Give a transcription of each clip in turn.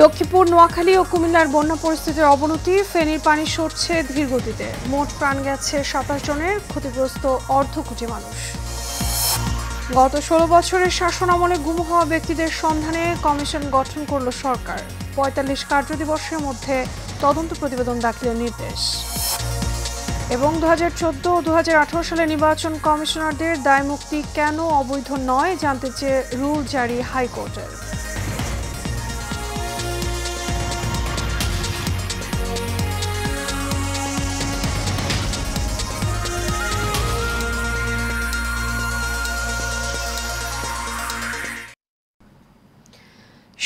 লক্ষ্মীপুর নোয়াখালী ও কুমিল্লার বন্যা পরিস্থিতির অবনতি ফেনীর পানি সরছে ধীর গতিতে মোট প্রাণ গেছে সাতাশ জনের ক্ষতিগ্রস্ত অর্ধ কোটি মানুষ গত ষোলো বছরের শাসন আমলে গুম হওয়া ব্যক্তিদের সন্ধানে কমিশন গঠন করল সরকার পঁয়তাল্লিশ কার্য দিবসের মধ্যে তদন্ত প্রতিবেদন দাখিলের নির্দেশ এবং দু হাজার চোদ্দ ও দু সালে নির্বাচন কমিশনারদের দায়মুক্তি কেন অবৈধ নয় জানতে চেয়ে রুল জারি হাইকোর্টের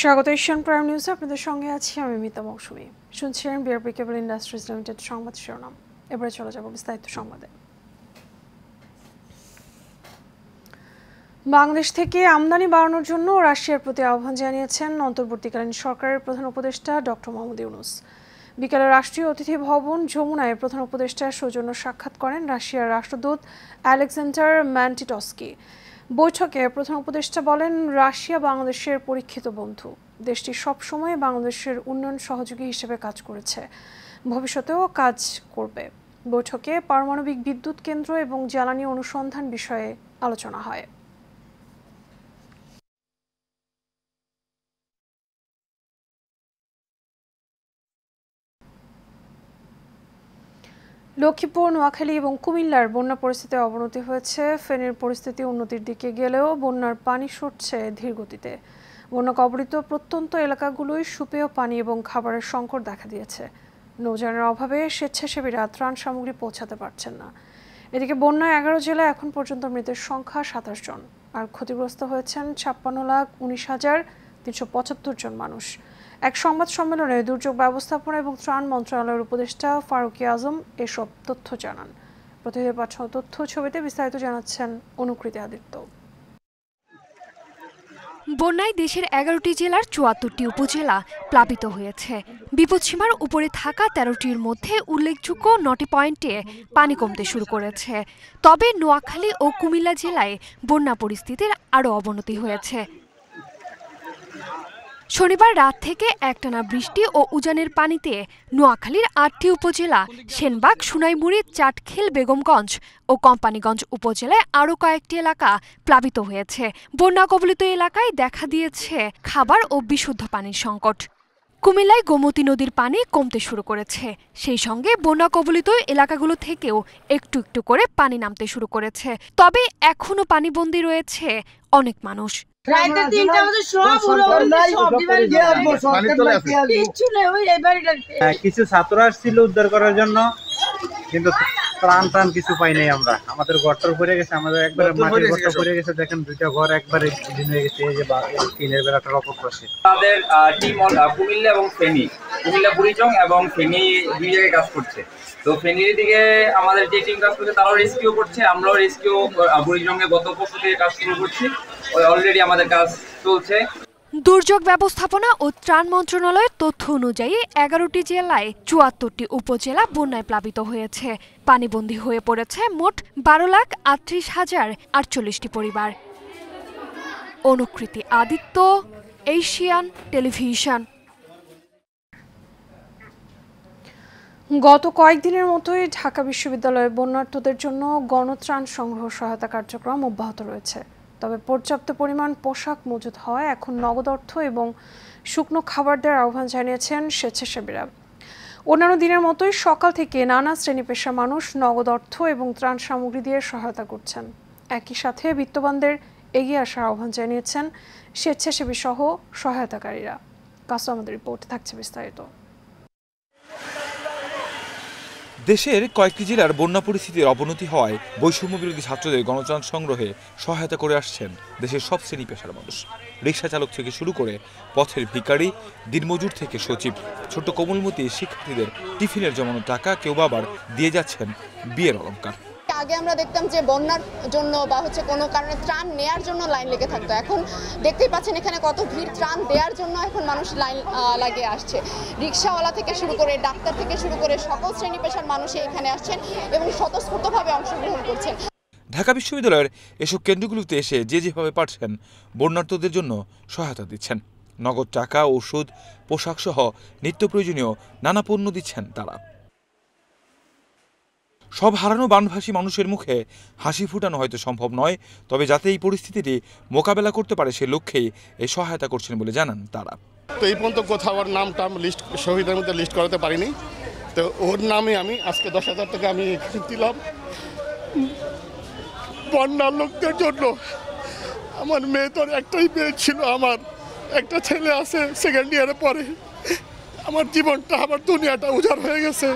স্বাগত এশিয়ান প্রাইম নিউজে আপনাদের সঙ্গে আছি আমি মিতা মৌসুমী শুনছিলেন বিআরপি কেবল ইন্ডাস্ট্রিজ লিমিটেড সংবাদ শিরোনাম এবারে চলে যাব বিস্তারিত সংবাদে বাংলাদেশ থেকে আমদানি বাড়ানোর জন্য রাশিয়ার প্রতি আহ্বান জানিয়েছেন অন্তর্বর্তীকালীন সরকারের প্রধান উপদেষ্টা ডক্টর মোহাম্মদ ইউনুস বিকালে রাষ্ট্রীয় অতিথি ভবন যমুনায় প্রধান উপদেষ্টার সৌজন্য সাক্ষাৎ করেন রাশিয়ার রাষ্ট্রদূত আলেকজান্ডার ম্যান্টিটস্কি বৈঠকে প্রধান উপদেষ্টা বলেন রাশিয়া বাংলাদেশের পরীক্ষিত বন্ধু দেশটি সবসময় বাংলাদেশের উন্নয়ন সহযোগী হিসেবে কাজ করেছে ভবিষ্যতেও কাজ করবে বৈঠকে পারমাণবিক বিদ্যুৎ কেন্দ্র এবং জ্বালানি অনুসন্ধান বিষয়ে আলোচনা হয় লক্ষ্মীপুর নোয়াখালী এবং কুমিল্লার বন্যা পরিস্থিতি অবনতি হয়েছে ফেনের পরিস্থিতি উন্নতির দিকে গেলেও বন্যার পানি সরছে ধীর গতিতে বন্যা কবলিত প্রত্যন্ত এলাকাগুলোয় সুপেয় পানি এবং খাবারের সংকট দেখা দিয়েছে নৌজানের অভাবে স্বেচ্ছাসেবীরা ত্রাণ সামগ্রী পৌঁছাতে পারছেন না এদিকে বন্যায় এগারো জেলায় এখন পর্যন্ত মৃতের সংখ্যা সাতাশ জন আর ক্ষতিগ্রস্ত হয়েছেন ছাপ্পান্ন লাখ উনিশ হাজার তিনশো পঁচাত্তর জন মানুষ এক সংবাদ সম্মেলনে দুর্যোগ ব্যবস্থাপনা এবং ত্রাণ মন্ত্রণালয়ের উপদেষ্টা ফারুক আজম এসব তথ্য জানান প্রতিদিনের পাঠাও তথ্য ছবিতে বিস্তারিত জানাচ্ছেন অনুকৃতি আদিত্য বন্যায় দেশের এগারোটি জেলার চুয়াত্তরটি উপজেলা প্লাবিত হয়েছে বিপদসীমার উপরে থাকা তেরোটির মধ্যে উল্লেখযোগ্য নটি পয়েন্টে পানি কমতে শুরু করেছে তবে নোয়াখালী ও কুমিল্লা জেলায় বন্যা পরিস্থিতির আরও অবনতি হয়েছে শনিবার রাত থেকে একটানা বৃষ্টি ও উজানের পানিতে নোয়াখালীর আটটি উপজেলা সেনবাগ সুনাইমুড়ি চাটখিল বেগমগঞ্জ ও কোম্পানিগঞ্জ উপজেলায় আরও কয়েকটি এলাকা প্লাবিত হয়েছে বন্যা কবলিত এলাকায় দেখা দিয়েছে খাবার ও বিশুদ্ধ পানির সংকট কুমিল্লায় গোমতী নদীর পানি কমতে শুরু করেছে সেই সঙ্গে বন্যা কবলিত এলাকাগুলো থেকেও একটু একটু করে পানি নামতে শুরু করেছে তবে এখনও পানিবন্দী রয়েছে অনেক মানুষ হ্যাঁ, কিছু ছাত্র আসছিল উদ্ধার করার জন্য কিন্তু প্রাণ প্রাণ কিছু পাই নাই আমরা আমাদের ঘরটা পড়ে গেছে আমাদের একবার মাটির ঘরটা পড়ে গেছে দেখেন দুইটা ঘর একবারে দিন হয়ে গেছে এই যে তিনের বেলাটার অপর পাশে তাদের টিম কুমিল্লা এবং ফেনি কুমিল্লা বুড়িচং এবং ফেনি দুই জায়গায় কাজ করছে তো ফেনীর দিকে আমাদের যে টিম কাজ করছে তারাও রেস্কিউ করছে আমরাও রেস্কিউ গত থেকে কাজ শুরু করছি অলরেডি আমাদের কাজ চলছে দুর্যোগ ব্যবস্থাপনা ও ত্রাণ মন্ত্রণালয়ের তথ্য অনুযায়ী এগারোটি জেলায় চুয়াত্তরটি উপজেলা বন্যায় প্লাবিত হয়েছে পানিবন্দী হয়ে পড়েছে মোট বারো লাখ আটত্রিশ হাজার আটচল্লিশটি পরিবার অনুকৃতি আদিত্য এশিয়ান টেলিভিশন গত কয়েকদিনের মতোই ঢাকা বিশ্ববিদ্যালয়ে বন্যার্থদের জন্য গণত্রাণ সংগ্রহ সহায়তা কার্যক্রম অব্যাহত রয়েছে তবে পর্যাপ্ত পরিমাণ পোশাক মজুত হওয়ায় এখন নগদ অর্থ এবং শুকনো খাবার দেওয়ার আহ্বান জানিয়েছেন স্বেচ্ছাসেবীরা অন্যান্য দিনের মতোই সকাল থেকে নানা শ্রেণী পেশা মানুষ নগদ অর্থ এবং ত্রাণ সামগ্রী দিয়ে সহায়তা করছেন একই সাথে বিত্তবানদের এগিয়ে আসার আহ্বান জানিয়েছেন স্বেচ্ছাসেবী সহ সহায়তাকারীরা কাসো আমাদের রিপোর্ট থাকছে বিস্তারিত দেশের কয়েকটি জেলার বন্যা পরিস্থিতির অবনতি হওয়ায় বৈষম্য বিরোধী ছাত্রদের গণচান সংগ্রহে সহায়তা করে আসছেন দেশের সব শ্রেণী পেশার মানুষ রিক্সা চালক থেকে শুরু করে পথের ভিকারি দিনমজুর থেকে সচিব ছোট কোমলমতি শিক্ষার্থীদের টিফিনের জমানো টাকা কেউ আবার দিয়ে যাচ্ছেন বিয়ের অলঙ্কার আগে আমরা দেখতাম যে বন্যার জন্য বা হচ্ছে কোনো কারণে ত্রাণ নেয়ার জন্য লাইন লেগে থাকতো এখন দেখতেই পাচ্ছেন এখানে কত ভিড় ত্রাণ দেওয়ার জন্য এখন মানুষ লাইন লাগিয়ে আসছে রিক্সাওয়ালা থেকে শুরু করে ডাক্তার থেকে শুরু করে সকল শ্রেণী পেশার মানুষই এখানে আসছেন এবং স্বতঃস্ফূর্তভাবে অংশগ্রহণ করছেন ঢাকা বিশ্ববিদ্যালয়ের এসব কেন্দ্রগুলোতে এসে যে যেভাবে পারছেন বন্যার্থদের জন্য সহায়তা দিচ্ছেন নগদ টাকা ওষুধ পোশাকসহ নিত্য প্রয়োজনীয় নানা পণ্য দিচ্ছেন তারা সব হারানো বানভাসী মানুষের মুখে হাসি ফুটানো হয়তো সম্ভব নয় তবে যাতে এই পরিস্থিতিটি মোকাবেলা করতে পারে সে লক্ষ্যেই এই সহায়তা করছেন বলে জানান তারা তো এই পর্যন্ত কোথাও আর নাম টাম লিস্ট শহীদের মধ্যে লিস্ট করাতে পারিনি তো ওর নামে আমি আজকে দশ হাজার টাকা আমি দিলাম বন্যার লোকদের জন্য আমার মেয়ে তো একটাই মেয়ে ছিল আমার একটা ছেলে আছে সেকেন্ড ইয়ারে পরে আমার জীবনটা আমার দুনিয়াটা উজাড় হয়ে গেছে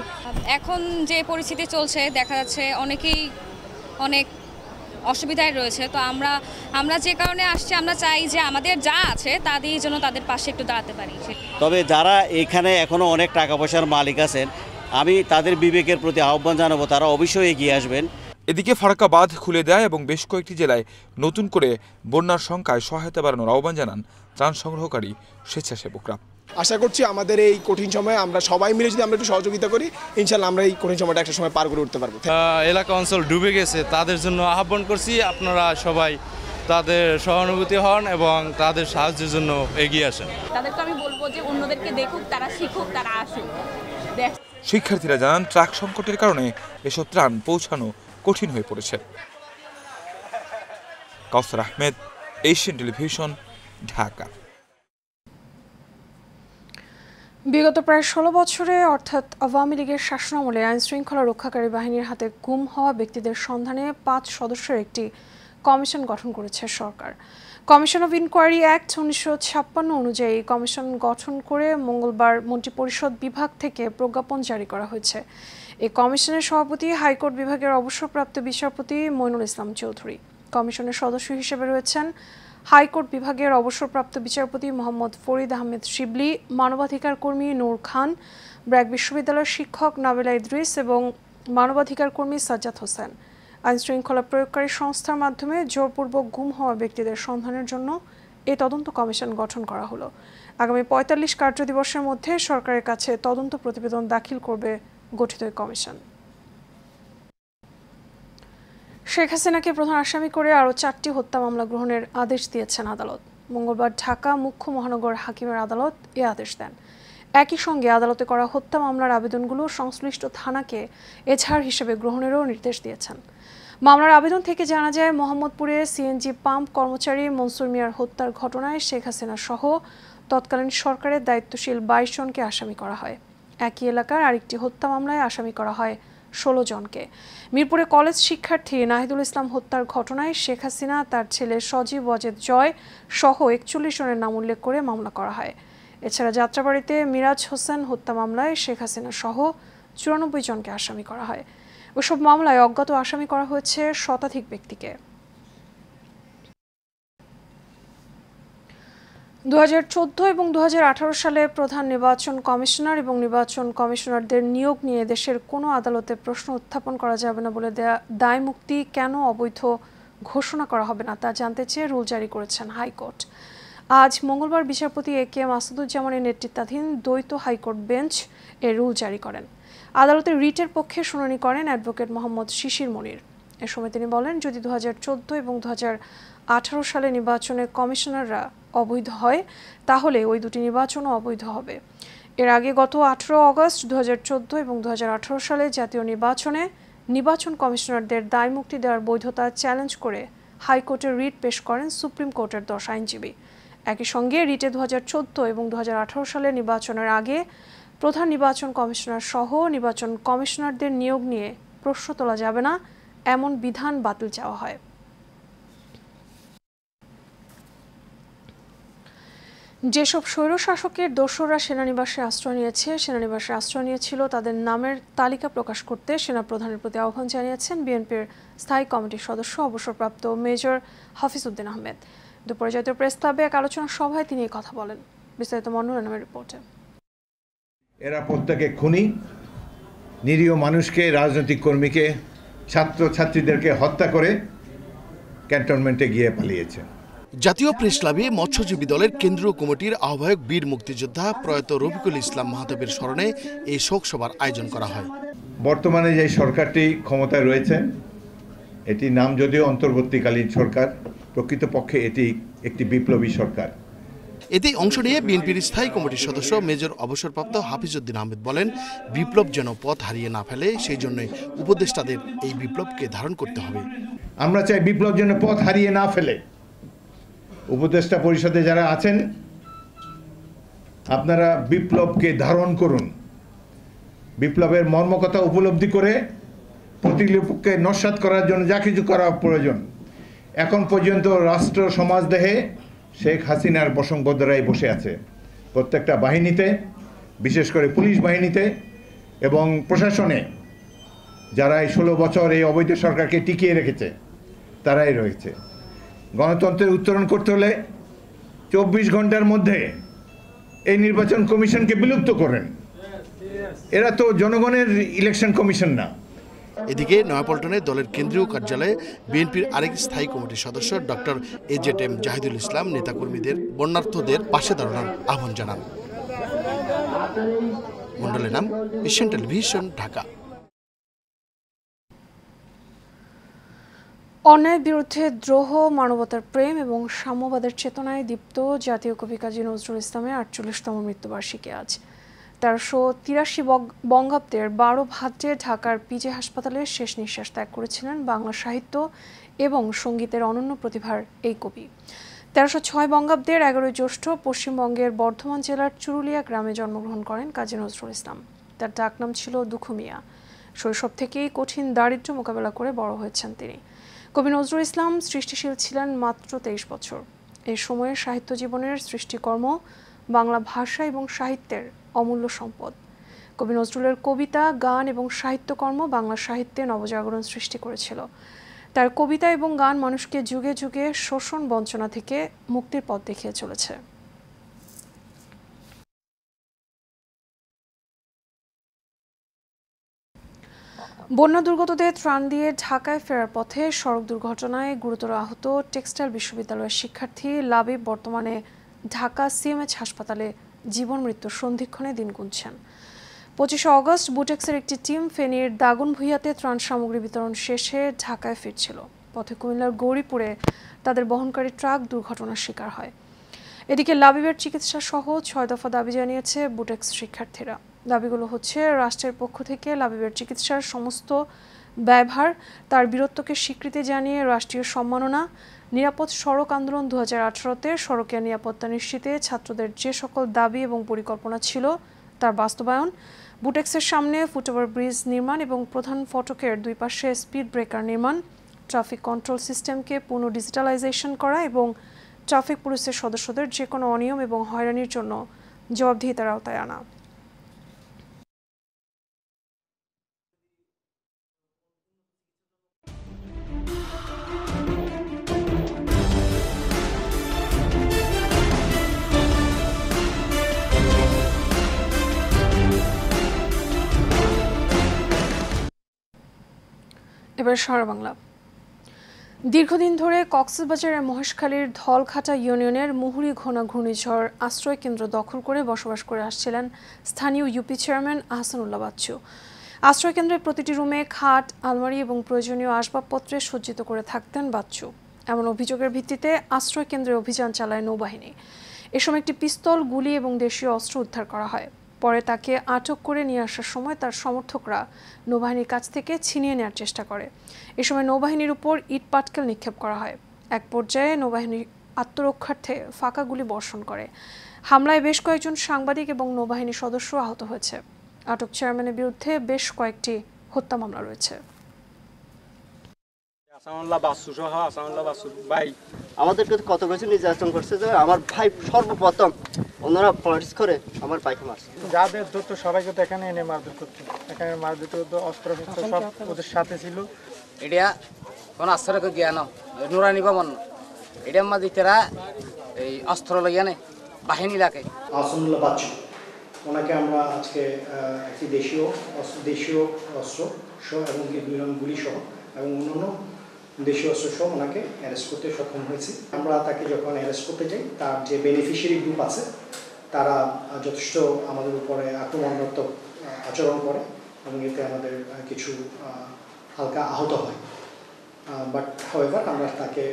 এখন যে পরিস্থিতি চলছে দেখা যাচ্ছে অনেকেই অনেক অসুবিধায় রয়েছে তো আমরা আমরা যে কারণে আসছি আমরা চাই যে আমাদের যা আছে তা দিয়ে যেন তাদের পাশে একটু দাঁড়াতে পারি তবে যারা এখানে এখনও অনেক টাকা পয়সার মালিক আছেন আমি তাদের বিবেকের প্রতি আহ্বান জানাবো তারা অবশ্যই এগিয়ে আসবেন এদিকে ফারাক্কা বাঁধ খুলে দেয় এবং বেশ কয়েকটি জেলায় নতুন করে বন্যার সংখ্যায় সহায়তা বাড়ানোর আহ্বান জানান ত্রাণ সংগ্রহকারী স্বেচ্ছাসেবকরা আশা করছি আমাদের এই কঠিন সময়ে আমরা সবাই মিলে যদি আমরা একটু সহযোগিতা করি ইনশাল্লাহ আমরা এই কঠিন সময়টা একটা সময় পার করে উঠতে পারবো এলাকা অঞ্চল ডুবে গেছে তাদের জন্য আহ্বান করছি আপনারা সবাই তাদের সহানুভূতি হন এবং তাদের সাহায্যের জন্য এগিয়ে আসেন তাদেরকে আমি বলবো যে অন্যদেরকে দেখুক তারা শিখুক তারা আসুক শিক্ষার্থীরা জানান ট্রাক সংকটের কারণে এসব ত্রাণ পৌঁছানো কঠিন হয়ে পড়েছে কাউসার আহমেদ এশিয়ান টেলিভিশন ঢাকা বিগত প্রায় ষোলো বছরে অর্থাৎ আওয়ামী লীগের শাসনামলে আইন শৃঙ্খলা রক্ষাকারী বাহিনীর হাতে গুম হওয়া ব্যক্তিদের সন্ধানে পাঁচ সদস্যের একটি কমিশন গঠন করেছে সরকার কমিশন অফ ইনকোয়ারি অ্যাক্ট উনিশশো ছাপ্পান্ন অনুযায়ী কমিশন গঠন করে মঙ্গলবার মন্ত্রিপরিষদ বিভাগ থেকে প্রজ্ঞাপন জারি করা হয়েছে এই কমিশনের সভাপতি হাইকোর্ট বিভাগের অবসরপ্রাপ্ত বিচারপতি মইনুল ইসলাম চৌধুরী কমিশনের সদস্য হিসেবে রয়েছেন হাইকোর্ট বিভাগের অবসরপ্রাপ্ত বিচারপতি মোহাম্মদ ফরিদ আহমেদ শিবলি মানবাধিকার কর্মী নূর খান ব্র্যাক বিশ্ববিদ্যালয়ের শিক্ষক নাবেলা ইদ্রিস এবং মানবাধিকার কর্মী সাজ্জাদ হোসেন আইন শৃঙ্খলা প্রয়োগকারী সংস্থার মাধ্যমে জোরপূর্বক গুম হওয়া ব্যক্তিদের সন্ধানের জন্য এ তদন্ত কমিশন গঠন করা হলো আগামী পঁয়তাল্লিশ কার্যদিবসের মধ্যে সরকারের কাছে তদন্ত প্রতিবেদন দাখিল করবে গঠিত কমিশন শেখ হাসিনাকে প্রধান আসামি করে আরও চারটি হত্যা মামলা গ্রহণের আদেশ দিয়েছেন আদালত মঙ্গলবার ঢাকা মুখ্য মহানগর হাকিমের আদালত এ আদেশ দেন একই সঙ্গে আদালতে করা হত্যা মামলার আবেদনগুলো সংশ্লিষ্ট থানাকে এছাড় হিসেবে গ্রহণেরও নির্দেশ দিয়েছেন মামলার আবেদন থেকে জানা যায় মোহাম্মদপুরে সিএনজি পাম্প কর্মচারী মনসুর মিয়ার হত্যার ঘটনায় শেখ হাসিনা সহ তৎকালীন সরকারের দায়িত্বশীল বাইশ জনকে আসামি করা হয় একই এলাকার আরেকটি হত্যা মামলায় আসামি করা হয় ষোলো জনকে মিরপুরে কলেজ শিক্ষার্থী নাহিদুল ইসলাম হত্যার ঘটনায় শেখ হাসিনা তার ছেলে সজীব অজেদ জয় সহ একচল্লিশ জনের নাম উল্লেখ করে মামলা করা হয় এছাড়া যাত্রাবাড়িতে মিরাজ হোসেন হত্যা মামলায় শেখ হাসিনা সহ চুরানব্বই জনকে আসামি করা হয় ওসব মামলায় অজ্ঞাত আসামি করা হয়েছে শতাধিক ব্যক্তিকে দু এবং দু সালে প্রধান নির্বাচন কমিশনার এবং নির্বাচন কমিশনারদের নিয়োগ নিয়ে দেশের কোনো আদালতে প্রশ্ন উত্থাপন করা যাবে না বলে দায় মুক্তি কেন অবৈধ ঘোষণা করা হবে না তা জানতে চেয়ে রুল জারি করেছেন হাইকোর্ট আজ মঙ্গলবার বিচারপতি এ কে এম আসাদুজ্জামানের নেতৃত্বাধীন দ্বৈত হাইকোর্ট বেঞ্চ এ রুল জারি করেন আদালতে রিটের পক্ষে শুনানি করেন অ্যাডভোকেট মোহাম্মদ শিশির মনির এ সময় তিনি বলেন যদি দু এবং দু সালে নির্বাচনের কমিশনাররা অবৈধ হয় তাহলে ওই দুটি নির্বাচনও অবৈধ হবে এর আগে গত আঠেরো অগস্ট দু এবং দু সালে জাতীয় নির্বাচনে নির্বাচন কমিশনারদের দায় মুক্তি দেওয়ার বৈধতা চ্যালেঞ্জ করে হাইকোর্টে রিট পেশ করেন সুপ্রিম কোর্টের দশ আইনজীবী একই সঙ্গে রিটে দু এবং দু সালে নির্বাচনের আগে প্রধান নির্বাচন কমিশনার সহ নির্বাচন কমিশনারদের নিয়োগ নিয়ে প্রশ্ন তোলা যাবে না এমন বিধান বাতিল চাওয়া হয় যেসব স্বৈরশাসকের দোসররা সেনানিবাসে আশ্রয় নিয়েছে সেনানিবাসে আশ্রয় নিয়েছিল তাদের নামের তালিকা প্রকাশ করতে সেনাপ্রধানের প্রতি আহ্বান জানিয়েছেন বিএনপির স্থায়ী কমিটির সদস্য অবসরপ্রাপ্ত মেজর হাফিজউদ্দিন আহমেদ দুপুরে জাতীয় প্রেস ক্লাবে এক আলোচনা সভায় তিনি কথা বলেন বিস্তারিত মন্নুরা নামের রিপোর্টে এরা প্রত্যেকে খুনি নিরীহ মানুষকে রাজনৈতিক কর্মীকে ছাত্র ছাত্রীদেরকে হত্যা করে ক্যান্টনমেন্টে গিয়ে পালিয়েছে জাতীয় প্রেস ক্লাবে মৎস্যজীবী দলের কেন্দ্রীয় কমিটির আহ্বায়ক বীর মুক্তিযোদ্ধা প্রয়াত রফিকুল ইসলাম মাহাতবের স্মরণে এই শোকসভার আয়োজন করা হয় বর্তমানে যে সরকারটি ক্ষমতায় রয়েছে এটি নাম যদিও অন্তর্বর্তীকালীন সরকার প্রকৃতপক্ষে এটি একটি বিপ্লবী সরকার এতে অংশ নিয়ে বিএনপির স্থায়ী কমিটির সদস্য মেজর অবসরপ্রাপ্ত হাফিজউদ্দিন আহমেদ বলেন বিপ্লব যেন পথ হারিয়ে না ফেলে সেই জন্য উপদেষ্টাদের এই বিপ্লবকে ধারণ করতে হবে আমরা চাই বিপ্লব যেন পথ হারিয়ে না ফেলে উপদেষ্টা পরিষদে যারা আছেন আপনারা বিপ্লবকে ধারণ করুন বিপ্লবের মর্মকথা উপলব্ধি করে প্রতিলিপকে নস্বাত করার জন্য যা কিছু করা প্রয়োজন এখন পর্যন্ত রাষ্ট্র সমাজ দেহে শেখ হাসিনার বসংবদ্ধরাই বসে আছে প্রত্যেকটা বাহিনীতে বিশেষ করে পুলিশ বাহিনীতে এবং প্রশাসনে যারা এই ষোলো বছর এই অবৈধ সরকারকে টিকিয়ে রেখেছে তারাই রয়েছে গণতন্ত্রের উত্তরণ করতে হলে চব্বিশ ঘন্টার মধ্যে এই নির্বাচন কমিশনকে বিলুপ্ত করেন এরা তো জনগণের ইলেকশন কমিশন না এদিকে নয়াপল্টনে দলের কেন্দ্রীয় কার্যালয়ে বিএনপির আরেক স্থায়ী কমিটির সদস্য ডক্টর এজেট এম জাহিদুল ইসলাম নেতাকর্মীদের বন্যার্থদের পাশে দাঁড়ানোর আহ্বান জানান মন্ডলের নাম এশিয়ান টেলিভিশন ঢাকা অন্যায়ের বিরুদ্ধে দ্রোহ মানবতার প্রেম এবং সাম্যবাদের চেতনায় দীপ্ত জাতীয় কবি কাজী নজরুল ইসলামের আটচল্লিশতম মৃত্যুবার্ষিকী আজ তেরোশো তিরাশি বঙ্গাব্দের বারো ভাদ্রে ঢাকার পিজে হাসপাতালে শেষ নিঃশ্বাস ত্যাগ করেছিলেন বাংলা সাহিত্য এবং সঙ্গীতের অনন্য প্রতিভার এই কবি তেরোশো ছয় বঙ্গাব্দের এগারোই জ্যৈষ্ঠ পশ্চিমবঙ্গের বর্ধমান জেলার চুরুলিয়া গ্রামে জন্মগ্রহণ করেন কাজী নজরুল ইসলাম তার ডাকনাম ছিল দুখুমিয়া শৈশব থেকেই কঠিন দারিদ্র মোকাবেলা করে বড় হয়েছেন তিনি কবি নজরুল ইসলাম সৃষ্টিশীল ছিলেন মাত্র তেইশ বছর এ সময়ে সাহিত্য জীবনের সৃষ্টিকর্ম বাংলা ভাষা এবং সাহিত্যের অমূল্য সম্পদ কবি নজরুলের কবিতা গান এবং সাহিত্যকর্ম বাংলা সাহিত্যে নবজাগরণ সৃষ্টি করেছিল তার কবিতা এবং গান মানুষকে যুগে যুগে শোষণ বঞ্চনা থেকে মুক্তির পথ দেখিয়ে চলেছে বন্যা দুর্গতদের ত্রাণ দিয়ে ঢাকায় ফেরার পথে সড়ক দুর্ঘটনায় গুরুতর আহত টেক্সটাইল বিশ্ববিদ্যালয়ের শিক্ষার্থী লাবিব বর্তমানে ঢাকা সিএমএইচ হাসপাতালে জীবন মৃত্যুর সন্ধিক্ষণে দিন গুনছেন পঁচিশে অগস্ট বুটেক্সের একটি টিম ফেনীর দাগুন ভুইয়াতে ত্রাণ সামগ্রী বিতরণ শেষে ঢাকায় ফিরছিল পথে কুমিল্লার গৌরীপুরে তাদের বহনকারী ট্রাক দুর্ঘটনার শিকার হয় এদিকে লাবিবের চিকিৎসা সহ ছয় দফা দাবি জানিয়েছে বুটেক্স শিক্ষার্থীরা দাবিগুলো হচ্ছে রাষ্ট্রের পক্ষ থেকে লাবিবের চিকিৎসার সমস্ত ব্যবহার তার বীরত্বকে স্বীকৃতি জানিয়ে রাষ্ট্রীয় সম্মাননা নিরাপদ সড়ক আন্দোলন দু হাজার আঠারোতে সড়কের নিরাপত্তা নিশ্চিতে ছাত্রদের যে সকল দাবি এবং পরিকল্পনা ছিল তার বাস্তবায়ন বুটেক্সের সামনে ফুটওভার ব্রিজ নির্মাণ এবং প্রধান ফটকের দুই পাশে স্পিড ব্রেকার নির্মাণ ট্রাফিক কন্ট্রোল সিস্টেমকে পুনঃ ডিজিটালাইজেশন করা এবং ট্রাফিক পুলিশের সদস্যদের যে কোনো অনিয়ম এবং হয়রানির জন্য জবাবদিহিতার আওতায় আনা এবার বাংলা দীর্ঘদিন ধরে কক্সবাজারের মহেশখালীর ধলখাটা ইউনিয়নের মুহুরি ঘোনা ঘূর্ণিঝড় আশ্রয় কেন্দ্র দখল করে বসবাস করে আসছিলেন স্থানীয় ইউপি চেয়ারম্যান আহসানুল্লাহ বাচ্চু আশ্রয়কেন্দ্রের প্রতিটি রুমে খাট আলমারি এবং প্রয়োজনীয় আসবাবপত্রে সজ্জিত করে থাকতেন বাচ্চু এমন অভিযোগের ভিত্তিতে আশ্রয় কেন্দ্রে অভিযান চালায় নৌবাহিনী এ সময় একটি পিস্তল গুলি এবং দেশীয় অস্ত্র উদ্ধার করা হয় পরে তাকে আটক করে নিয়ে আসার সময় তার সমর্থকরা নৌবাহিনীর কাছ থেকে ছিনিয়ে নেওয়ার চেষ্টা করে এ সময় নৌবাহিনীর উপর ইট পাটকেল নিক্ষেপ করা হয় এক পর্যায়ে নৌবাহিনী আত্মরক্ষার্থে ফাঁকা গুলি বর্ষণ করে হামলায় বেশ কয়েকজন সাংবাদিক এবং নৌবাহিনীর সদস্য আহত হয়েছে আটক চেয়ারম্যানের বিরুদ্ধে বেশ কয়েকটি হত্যা মামলা রয়েছে ভাই আমাদেরকে কত কিছু নির্যাতন করছে যে আমার ভাই সর্বপ্রথম ওনারা পলিটিক্স করে আমার ভাইকে মারছে যাদের ধরতো সবাইকে তো এখানে এনে মারধর করতো এখানে মারধর করতো অস্ত্র শস্ত্র সব ওদের সাথে ছিল এটা কোনো আশ্চর্য জ্ঞান নুরানি বামন এটা মাঝে তারা এই অস্ত্র লইয়া নেই বাহিনী লাগে আসনুল্লাহ বাচ্চু ওনাকে আমরা আজকে একটি দেশীয় দেশীয় অস্ত্র এবং দুই গুলি সহ এবং অন্যান্য দেশীয় অস্ত্রসহ ওনাকে অ্যারেস্ট করতে সক্ষম হয়েছি আমরা তাকে যখন অ্যারেস্ট করতে যাই তার যে বেনিফিশিয়ারি গ্রুপ আছে তারা যথেষ্ট আমাদের উপরে আক্রমণাত্মক আচরণ করে এবং এতে আমাদের কিছু হালকা আহত হয় বাট হাওয়েভার আমরা তাকে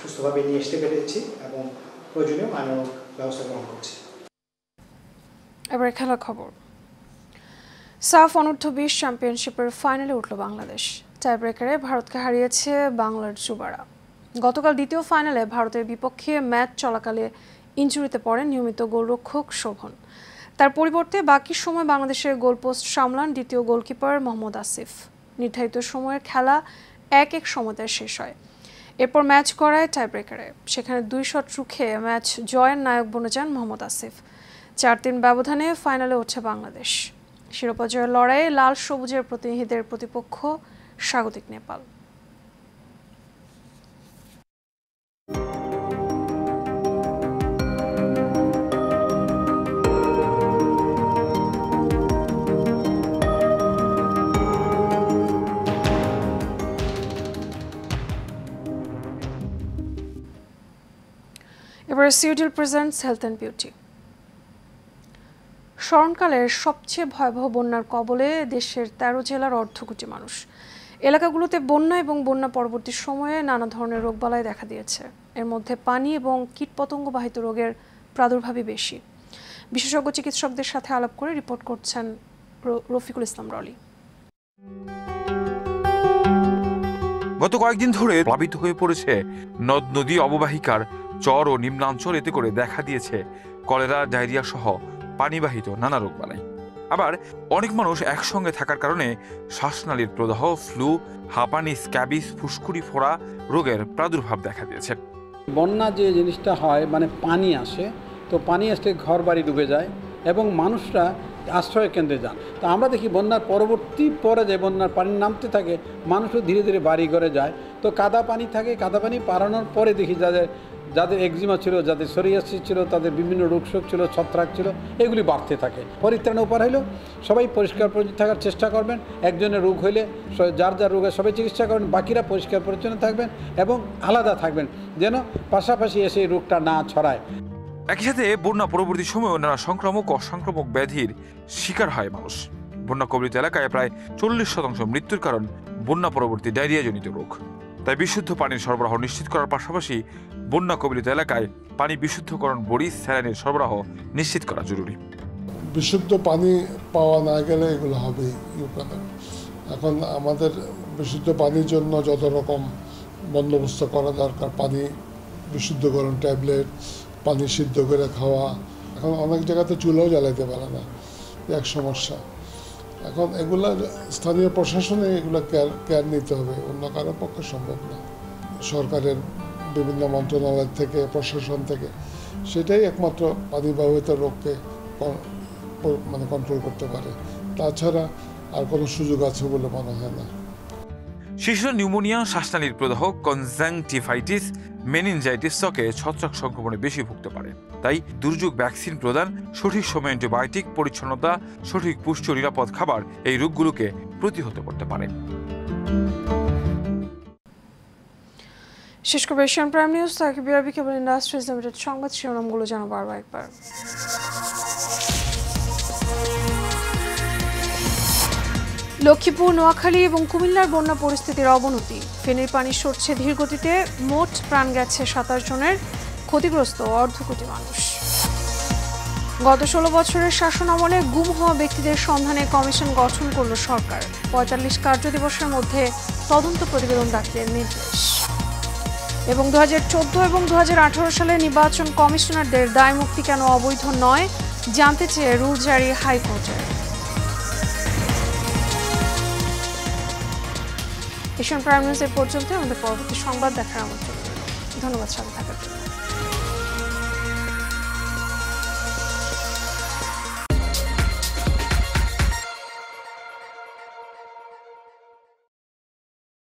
সুস্থভাবে নিয়ে আসতে পেরেছি এবং প্রয়োজনীয় আইনানুক ব্যবস্থা গ্রহণ করছি এবার খেলা খবর সাফ অনূর্ধ্ব বিশ চ্যাম্পিয়নশিপের ফাইনালে উঠল বাংলাদেশ টাইব্রেকারে ভারতকে হারিয়েছে বাংলার যুবারা গতকাল দ্বিতীয় ফাইনালে ভারতের বিপক্ষে ম্যাচ চলাকালে ইঞ্জুরিতে পড়েন নিয়মিত গোলরক্ষক শোভন তার পরিবর্তে বাকি সময় বাংলাদেশের গোলপোস্ট সামলান দ্বিতীয় গোলকিপার মোহাম্মদ আসিফ নির্ধারিত সময়ের খেলা এক এক সমতায় শেষ হয় এরপর ম্যাচ করায় টাইব্রেকারে সেখানে দুই শট রুখে ম্যাচ জয়ের নায়ক বনে যান মোহাম্মদ আসিফ চার তিন ব্যবধানে ফাইনালে উঠছে বাংলাদেশ শিরোপা জয়ের লড়াইয়ে লাল সবুজের প্রতিনিধিদের প্রতিপক্ষ স্বাগতিক নেপাল এবার সিউডিল প্রেজেন্টস হেলথ অ্যান্ড বিউটি স্মরণকালের সবচেয়ে ভয়াবহ বন্যার কবলে দেশের তেরো জেলার অর্ধ মানুষ এলাকাগুলোতে বন্যা এবং বন্যা পরবর্তী সময়ে নানা ধরনের রোগবালাই দেখা দিয়েছে এর মধ্যে পানি এবং কীটপতঙ্গবাহিত রোগের প্রাদুর্ভাবই বেশি বিশেষজ্ঞ চিকিৎসকদের সাথে আলাপ করে রিপোর্ট করছেন রফিকুল ইসলাম রলি গত কয়েকদিন ধরে প্লাবিত হয়ে পড়েছে নদ নদী অববাহিকার চর ও নিম্নাঞ্চল এতে করে দেখা দিয়েছে কলেরা ডায়রিয়া সহ পানিবাহিত নানা রোগবালাই আবার অনেক মানুষ একসঙ্গে থাকার কারণে শ্বাসনালীর প্রদাহ ফ্লু হাঁপানি স্ক্যাবিস ফুসকুড়ি ফোড়া রোগের প্রাদুর্ভাব দেখা দিয়েছে বন্যা যে জিনিসটা হয় মানে পানি আসে তো পানি আসলে ঘর বাড়ি ডুবে যায় এবং মানুষরা আশ্রয় কেন্দ্রে যান তা আমরা দেখি বন্যার পরবর্তী পরে যে বন্যার পানি নামতে থাকে মানুষও ধীরে ধীরে বাড়ি ঘরে যায় তো কাদা পানি থাকে কাদা পানি পারানোর পরে দেখি যাদের যাদের একজিমা ছিল যাদের সরিয়াসিস ছিল তাদের বিভিন্ন রোগশোক ছিল ছত্রাক ছিল এগুলি বাড়তে থাকে পরিত্রাণ উপার হলো সবাই পরিষ্কার পরিচ্ছন্ন থাকার চেষ্টা করবেন একজনের রোগ হইলে যার যার রোগে সবাই চিকিৎসা করবেন বাকিরা পরিষ্কার পরিচ্ছন্ন থাকবেন এবং আলাদা থাকবেন যেন পাশাপাশি এসে রোগটা না ছড়ায় একই সাথে বন্যা পরবর্তী সময়ও নানা সংক্রামক অসংক্রামক ব্যাধির শিকার হয় মানুষ বন্যা কবলিত এলাকায় প্রায় চল্লিশ শতাংশ মৃত্যুর কারণ বন্যা পরবর্তী ডায়রিয়াজনিত রোগ তাই বিশুদ্ধ পানির সরবরাহ নিশ্চিত করার পাশাপাশি বন্যা কবলিত এলাকায় পানি বিশুদ্ধকরণ বড়ি স্যালাইনের সরবরাহ নিশ্চিত করা জরুরি বিশুদ্ধ পানি পাওয়া না গেলে এগুলো হবে এখন আমাদের বিশুদ্ধ পানির জন্য যত রকম বন্দোবস্ত করা দরকার পানি বিশুদ্ধকরণ ট্যাবলেট পানি সিদ্ধ করে খাওয়া এখন অনেক জায়গাতে চুলাও জ্বালাইতে পারে না এক সমস্যা এখন এগুলা স্থানীয় প্রশাসনে এগুলা কেয়ার কেয়ার নিতে হবে অন্য কারোর পক্ষে সম্ভব না সরকারের বিভিন্ন মন্ত্রণালয় থেকে প্রশাসন থেকে সেটাই একমাত্র পানি ব্যবহৃত রোগকে মানে কন্ট্রোল করতে পারে তাছাড়া আর কোনো সুযোগ আছে বলে মনে হয় না শিশুরা নিউমোনিয়া শ্বাসনালীর প্রদাহ কনজাংটিভাইটিস মেনিনজাইটিস সকে ছত্রাক সংক্রমণে বেশি ভুগতে পারে তাই দুর্যোগ ভ্যাকসিন প্রদান সঠিক সময় অ্যান্টিবায়োটিক পরিচ্ছন্নতা সঠিক পুষ্টি নিরাপদ খাবার এই রোগগুলোকে প্রতিহত করতে পারে শেষ করবে এশিয়ান প্রাইম নিউজ তাকে বিআরবি কেবল ইন্ডাস্ট্রিজ লিমিটেড সংবাদ শিরোনামগুলো জানাবো আরও একবার লক্ষ্মীপুর নোয়াখালী এবং কুমিল্লার বন্যা পরিস্থিতির অবনতি ফেনের পানি সরছে ধীরগতিতে মোট প্রাণ গেছে সাতাশ জনের ক্ষতিগ্রস্ত অর্ধকোটি মানুষ গত ষোলো বছরের শাসন আমলে গুম হওয়া ব্যক্তিদের সন্ধানে কমিশন গঠন করল সরকার পঁয়তাল্লিশ কার্যদিবসের মধ্যে তদন্ত প্রতিবেদন দাখিলের নির্দেশ এবং দু হাজার এবং দু সালে নির্বাচন কমিশনারদের দায়মুক্তি কেন অবৈধ নয় জানতে চেয়ে রুল জারি হাইকোর্টের এশিয়ান প্রাইম নিউজ এ পর্যন্ত আমাদের পরবর্তী সংবাদ দেখার আমন্ত্রণ ধন্যবাদ সাথে থাকার জন্য